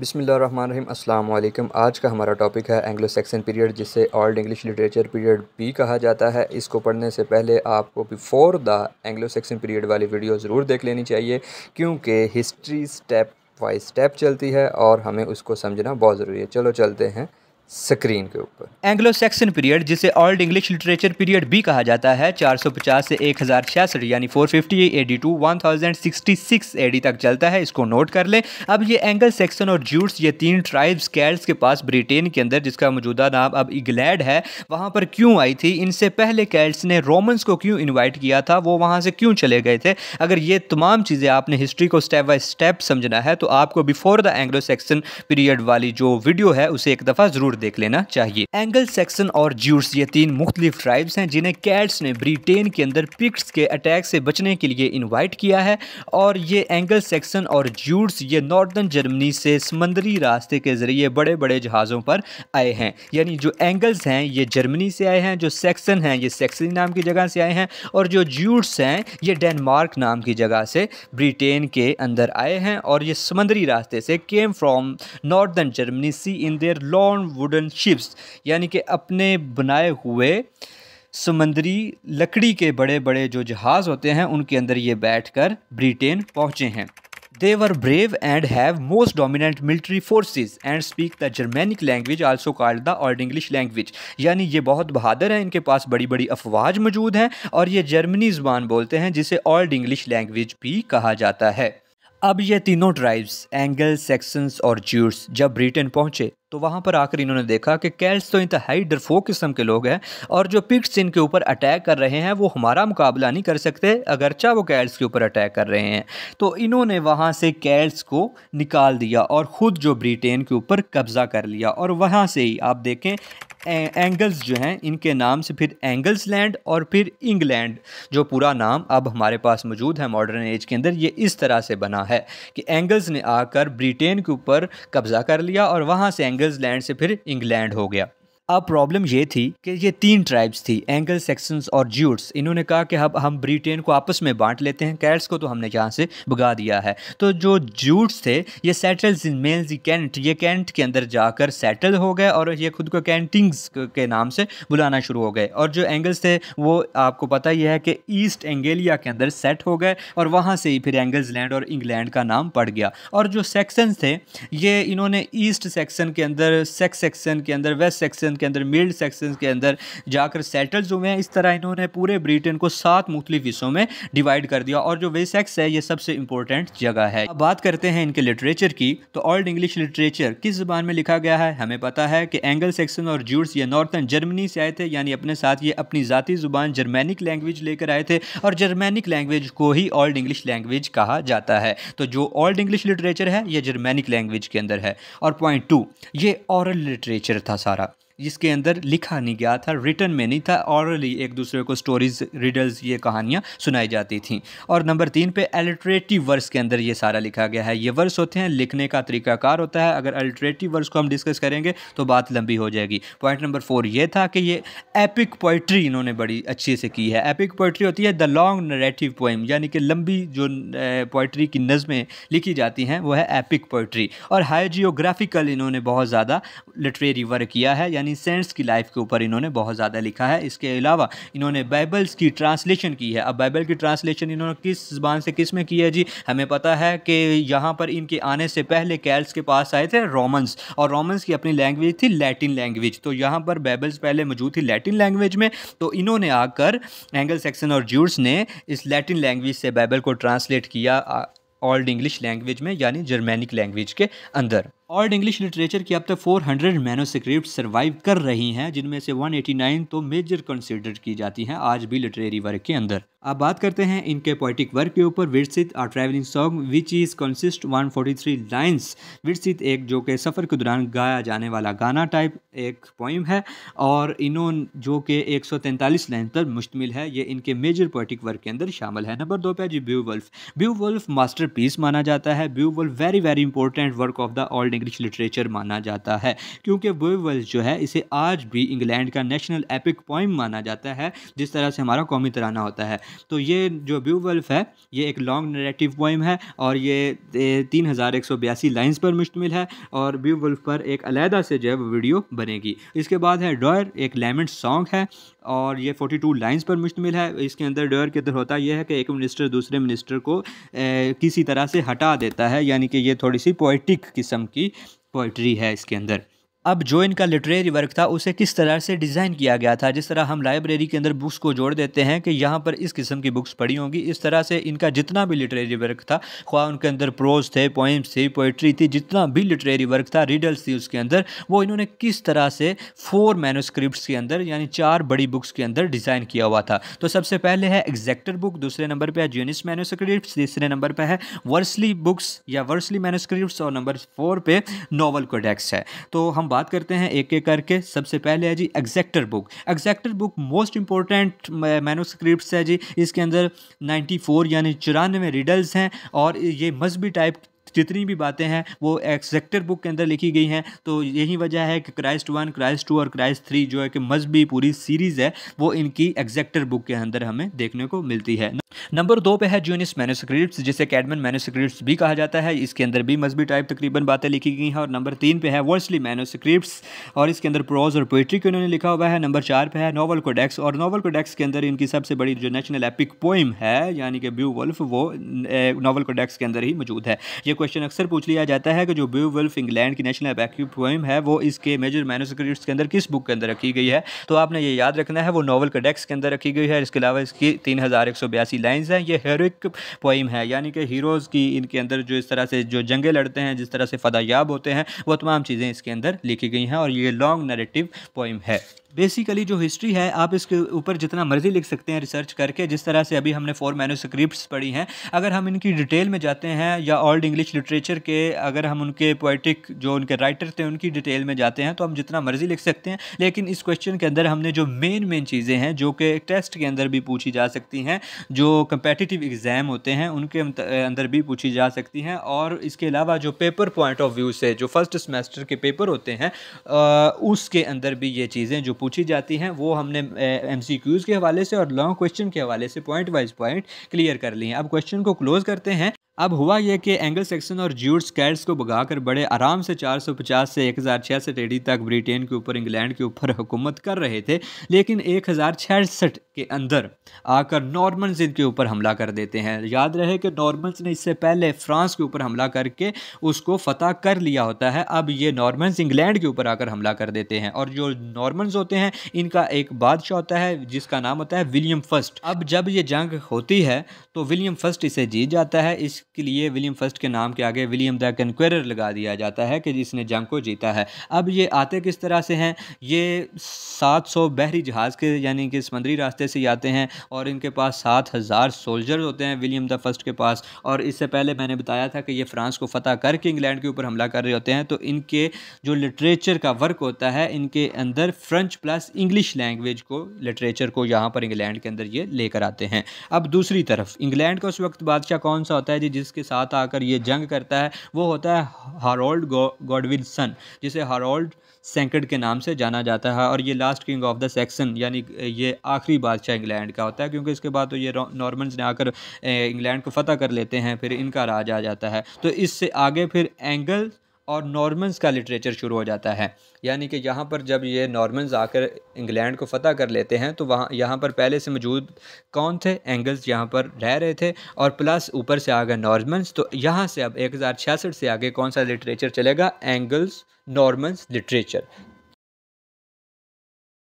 बिसमीम अल्लाम आज का हमारा टॉपिक है एंग्लो सेक्सन पीरियड जिसे ओल्ड इंग्लिश लिटरेचर पीरियड भी कहा जाता है इसको पढ़ने से पहले आपको before the Anglo Saxon period वाली वीडियो ज़रूर देख लेनी चाहिए क्योंकि हिस्ट्री स्टेप बाई स्टेप चलती है और हमें उसको समझना बहुत ज़रूरी है चलो चलते हैं स्क्रीन के ऊपर एंग्लो सैक्सन पीरियड जिसे ओल्ड इंग्लिश लिटरेचर पीरियड भी कहा जाता है 450 से एक हज़ार छियासठ यानी 450 एडी टू 1066 एडी तक चलता है इसको नोट कर लें अब ये एंगल सैक्सन और जूट्स ये तीन ट्राइब्स कैल्स के पास ब्रिटेन के अंदर जिसका मौजूदा नाम अब इंग्लैंड है वहाँ पर क्यों आई थी इनसे पहले कैल्स ने रोमन्स को क्यों इन्वाइट किया था वो वहाँ से क्यों चले गए थे अगर ये तमाम चीज़ें आपने हिस्ट्री को स्टेप बाई स्टेप समझना है तो आपको before the Anglo Saxon period वाली जो वीडियो है उसे एक दफ़ा ज़रूर देख लेना चाहिए एंगल सेक्सन और ज्यूर्स ये तीन मुख्तलिफ ट्राइब्स हैं जिन्हें कैट्स ने ब्रिटेन के अंदर पिक्स के अटैक से बचने के लिए इन्वाइट किया है और ये एंगल सेक्सन और ज्यूर्स ये नॉर्दर्न जर्मनी से समंदरी रास्ते के ज़रिए बड़े बड़े जहाज़ों पर आए हैं यानी जो एंगल्स हैं ये जर्मनी से आए हैं जो सेक्सन हैं ये सेक्सनी नाम की जगह से आए हैं और जो ज्यूट्स हैं ये डेनमार्क नाम की जगह से ब्रिटेन के अंदर आए हैं और ये समंदरी रास्ते से came from northern Germany sea in their long wood wooden ships यानी कि अपने बनाए हुए समंदरी लकड़ी के बड़े बड़े जो जहाज़ होते हैं उनके अंदर ये बैठ कर ब्रिटेन पहुँचे हैं they were brave and have most dominant military forces and speak the Germanic language also called the Old English language यानी ये बहुत बहादुर हैं इनके पास बड़ी बड़ी अफवाज मौजूद हैं और ये जर्मनी ज़बान बोलते हैं जिसे ओल्ड इंग्लिश लैंग्वेज भी कहा जाता है अब ये तीनों ट्राइब्स एंगल सेक्सन्स और ज्यूट्स जब ब्रिटेन पहुंचे तो वहां पर आकर इन्होंने देखा कि कैल्स तो इंतहाई डरफो किस्म के लोग हैं और जो पिक्स इनके ऊपर अटैक कर रहे हैं वो हमारा मुकाबला नहीं कर सकते अगरचा वो कैल्स के ऊपर अटैक कर रहे हैं तो इन्होंने वहां से कैल्स को निकाल दिया और ख़ुद जो ब्रिटेन के ऊपर कब्ज़ा कर लिया और वहाँ से ही आप देखें एंगल्स जो हैं इनके नाम से फिर एंगल्स लैंड और फिर इंग्लैंड जो पूरा नाम अब हमारे पास मौजूद है मॉडर्न एज के अंदर ये इस तरह से बना है कि एंगल्स ने आकर ब्रिटेन के ऊपर कब्ज़ा कर लिया और वहाँ से एंगल्स लैंड से फिर इंग्लैंड हो गया अब प्रॉब्लम ये थी कि ये तीन ट्राइब्स थी एंगल सेक्शंस और ज्यूट्स इन्होंने कहा कि अब हम ब्रिटेन को आपस में बांट लेते हैं कैट्स को तो हमने यहाँ से भगा दिया है तो जो ज्यूट्स थे ये सेटल्स इन मेन्स कैंट ये कैंट के अंदर जाकर सेटल हो गए और ये खुद को कैंटिंग्स के नाम से बुलाना शुरू हो गए और जो एंगल्स थे वो आपको पता ही है कि ईस्ट एंगेलिया के अंदर सेट हो गए और वहाँ से ही फिर एंगल्स लैंड और इंग्लैंड का नाम पड़ गया और जो सेक्शंस थे ये इन्होंने ईस्ट सेक्शन के अंदर सेक्स सेक्शन के अंदर वेस्ट सेक्शन के अंदर मिड सेक्शन के अंदर जाकर सेटल्स हुए हैं इस तरह इन्होंने पूरे ब्रिटेन को सात मुख्तलिफ हिस्सों में डिवाइड कर दिया और जो वेसेक्स है ये सबसे इंपॉर्टेंट जगह है अब बात करते हैं इनके लिटरेचर की तो ओल्ड इंग्लिश लिटरेचर किस जबान में लिखा गया है हमें पता है कि एंगल सेक्शन और जूड्स ये नॉर्थन जर्मनी से आए थे यानी अपने साथ ये अपनी जाति ज़ुबान जर्मैनिक लैंग्वेज लेकर आए थे और जर्मैनिक लैंग्वेज को ही ओल्ड इंग्लिश लैंग्वेज कहा जाता है तो जो ओल्ड इंग्लिश लिटरेचर है यह जर्मैनिक लैंग्वेज के अंदर है और पॉइंट टू ये औरल लिटरेचर था सारा जिसके अंदर लिखा नहीं गया था रिटर्न में नहीं था ऑरली एक दूसरे को स्टोरीज रिडल्स ये कहानियाँ सुनाई जाती थी और नंबर तीन पे अल्ट्रेटिव वर्स के अंदर ये सारा लिखा गया है ये वर्स होते हैं लिखने का तरीकाकार होता है अगर अल्ट्रेटिव वर्स को हम डिस्कस करेंगे तो बात लंबी हो जाएगी पॉइंट नंबर फोर ये था कि ये एपिक पोइट्री इन्होंने बड़ी अच्छे से की है एपिक पोइट्री होती है द लॉन्ग नरेटिव पोइम यानी कि लंबी जो पोइट्री की नज़में लिखी जाती हैं वो है एपिक पोइट्री और हाइजियोग्राफिकल इन्होंने बहुत ज़्यादा लिटरेरी वर्क किया है यानी यानी सेंट्स की लाइफ के ऊपर इन्होंने बहुत ज़्यादा लिखा है इसके अलावा इन्होंने बाइबल्स की ट्रांसलेशन की है अब बाइबल की ट्रांसलेशन इन्होंने किस जबान से किस में की है जी हमें पता है कि यहाँ पर इनके आने से पहले कैल्स के पास आए थे रोमन्स और रोमन्स की अपनी लैंग्वेज थी लैटिन लैंग्वेज तो यहाँ पर बाइबल्स पहले मौजूद थी लैटिन लैंग्वेज में तो इन्होंने आकर एंगल सेक्सन और ज्यूर्स ने इस लैटिन लैंग्वेज से बाइबल को ट्रांसलेट किया ओल्ड इंग्लिश लैंग्वेज में यानी जर्मेनिक लैंग्वेज के अंदर ऑल्ड इंग्लिश लिटरेचर की अब तक 400 हंड्रेड मैनोस्क्रिप्ट सर्वाइव कर रही हैं जिनमें से 189 तो मेजर कंसीडर की जाती हैं आज भी लिटरेरी वर्क के अंदर अब बात करते हैं इनके पोइटिक वर्क के ऊपर Widsith are travelling song which is consist 143 forty three lines Widsith एक जो कि सफ़र के दौरान गाया जाने वाला गाना टाइप एक पोइम है और इन्हों जो कि 143 लाइन पर मुश्तमिल है ये इनके मेजर पोइटिक वर्क के अंदर शामिल है नंबर दो पे जी Beowulf Beowulf masterpiece माना जाता है Beowulf very very important work of the old English literature माना जाता है क्योंकि वेवल्स जो है इसे आज भी इंग्लैंड का नेशनल एपिक पॉइम माना जाता है जिस तरह से हमारा कौमी तराना होता है तो ये जो ब्यूवल्फ है ये एक लॉन्ग नरेटिव पोइम है और ये तीन हज़ार एक सौ बयासी लाइन्स पर मुश्तमिल है और ब्यूवल्फ पर एक अलहदा से जो है वो वीडियो बनेगी इसके बाद है डॉयर एक लेमेंट सॉन्ग है और ये फोर्टी टू लाइन्स पर मुश्तमिल है इसके अंदर डर के अंदर होता यह है कि एक मिनिस्टर दूसरे मिनिस्टर को ए, किसी तरह से हटा देता है यानी कि ये थोड़ी सी पोइटिक किस्म की पोइट्री है इसके अंदर अब जो इनका लिटरेरी वर्क था उसे किस तरह से डिज़ाइन किया गया था जिस तरह हम लाइब्रेरी के अंदर बुक्स को जोड़ देते हैं कि यहाँ पर इस किस्म की बुक्स पढ़ी होंगी इस तरह से इनका जितना भी लिटरेरी वर्क था ख्वा उनके अंदर प्रोज थे पोइम्स थी पोइट्री थी जितना भी लिटरेरी वर्क था रीडल्स थी उसके अंदर वो इन्होंने किस तरह से फोर मैनोस्क्रिप्ट के अंदर यानी चार बड़ी बुक्स के अंदर डिज़ाइन किया हुआ था तो सबसे पहले है एग्जैक्टर बुक दूसरे नंबर पर है जूनिस मैनोस्क्रिप्ट तीसरे नंबर पर है वर्सली बुक्स या वर्सली मैनोस्क्रिप्ट और नंबर फोर पे नॉवल कोडेक्स है तो हम बात करते हैं एक एक करके सबसे पहले है जी Exeter book Exeter book most important manuscript है जी इसके अंदर 94 यानी चौरानवे रिडल्स हैं और ये मजहबी टाइप जितनी भी बातें हैं वो एक्सेक्टर बुक के अंदर लिखी गई हैं तो यही वजह है कि क्राइस्ट वन क्राइस्ट टू और क्राइस्ट थ्री जो है कि मजहबी भी पूरी सीरीज़ है वो इनकी एक्जैक्टर बुक के अंदर हमें देखने को मिलती है नंबर दो पे है जूनिस मैनोस्क्रिप्ट जिसे कैडमन मैनोस्क्रिप्ट भी कहा जाता है इसके अंदर भी मजबी टाइप तकरीबन बातें लिखी गई हैं और नंबर तीन पे है वर्सली मैनोस्क्रिप्ट और इसके अंदर प्रोज और पोइट्री को इन्होंने लिखा हुआ है नंबर चार पे है नोवल कोडेक्स और नोवल कोडेक्स के अंदर इनकी सबसे बड़ी जो नेशनल एपिक पोइम है यानी कि ब्यू वल्फ वो नावल कोडेक्स के अंदर ही मौजूद है ये क्वेश्चन अक्सर पूछ लिया जाता है कि जो ब्यू वल्फ इंग्लैंड की नेशनल अपैक्यू पोइम है वो इसके मेजर मैनोस्क्रिप्ट के अंदर किस बुक के अंदर रखी गई है तो आपने ये याद रखना है वो नॉवल कडेक्स के अंदर रखी गई है इसके अलावा इसकी तीन हज़ार एक सौ बयासी लाइन्स हैं ये हेरोइक पोइम है यानी कि हीरोज़ की इनके अंदर जो इस तरह से जो जंगे लड़ते हैं जिस तरह से फदायाब होते हैं वो तमाम चीज़ें इसके अंदर लिखी गई हैं और ये लॉन्ग नरेटिव पोइम है बेसिकली जो हिस्ट्री है आप इसके ऊपर जितना मर्जी लिख सकते हैं रिसर्च करके जिस तरह से अभी हमने फोर स्क्रिप्ट पढ़ी हैं अगर हम इनकी डिटेल में जाते हैं या ओल्ड इंग्लिश लिटरेचर के अगर हम उनके पोइटिक जो उनके राइटर थे उनकी डिटेल में जाते हैं तो हम जितना मर्जी लिख सकते हैं लेकिन इस क्वेश्चन के अंदर हमने जो मेन मेन चीज़ें हैं जो कि टेस्ट के अंदर भी पूछी जा सकती हैं जो कंपेटिटिव एग्ज़ाम होते हैं उनके अंदर भी पूछी जा सकती हैं और इसके अलावा जो पेपर पॉइंट ऑफ व्यू से जो फर्स्ट सेमेस्टर के पेपर होते हैं उसके अंदर भी ये चीज़ें जो पूछी जाती हैं वो हमने एम के हवाले से और लॉन्ग क्वेश्चन के हवाले से पॉइंट वाइज पॉइंट क्लियर कर लिए है अब क्वेश्चन को क्लोज़ करते हैं अब हुआ यह कि एंगल सेक्सन और ज्यूट स्कैट्स को भगाकर बड़े आराम से 450 से एक हज़ार एडी तक ब्रिटेन के ऊपर इंग्लैंड के ऊपर हुकूमत कर रहे थे लेकिन एक के अंदर आकर नॉर्मन्स इनके ऊपर हमला कर देते हैं याद रहे कि नॉर्मन्स ने इससे पहले फ्रांस के ऊपर हमला करके उसको फतह कर लिया होता है अब ये नॉर्मन्स इंग्लैंड के ऊपर आकर हमला कर देते हैं और जो नॉर्मन्स होते हैं इनका एक बादशाह होता है जिसका नाम होता है विलियम फर्स्ट अब जब ये जंग होती है तो विलियम फर्स्ट इसे जीत जाता है इस के लिए विलियम फर्स्ट के नाम के आगे विलियम द कन्क्वेर लगा दिया जाता है कि जिसने जंग को जीता है अब ये आते किस तरह से हैं ये सात सौ बहरी जहाज़ के यानी कि समंदरी रास्ते से आते हैं और इनके पास सात हज़ार सोल्जर होते हैं विलियम द फर्स्ट के पास और इससे पहले मैंने बताया था कि ये फ्रांस को फ़तह करके इंग्लैंड के ऊपर हमला कर रहे होते हैं तो इनके जो लिटरेचर का वर्क होता है इनके अंदर फ्रेंच प्लस इंग्लिश लैंग्वेज को लिटरेचर को यहाँ पर इंग्लैंड के अंदर ये लेकर आते हैं अब दूसरी तरफ इंग्लैंड का उस वक्त बादशाह कौन सा होता है जी जिसके साथ आकर ये जंग करता है वो होता है हारोल्ड गॉडविल्सन जिसे हारोल्ड सेंकड के नाम से जाना जाता है और ये last king of the Saxon यानी ये आखिरी बादशाह इंग्लैंड का होता है क्योंकि इसके बाद तो ये नॉर्मन्स ने आकर इंग्लैंड को फतह कर लेते हैं फिर इनका राज आ जाता है तो इससे आगे फिर एंगल और नॉर्मन्स का लिटरेचर शुरू हो जाता है यानी कि यहाँ पर जब ये नॉर्मन्स आकर इंग्लैंड को फ़तह कर लेते हैं तो वहाँ यहाँ पर पहले से मौजूद कौन थे एंगल्स यहाँ पर रह रहे थे और प्लस ऊपर से आ गए नॉर्मन्स तो यहाँ से अब एक से आगे कौन सा लिटरेचर चलेगा एंगल्स नॉर्मन्स लिटरेचर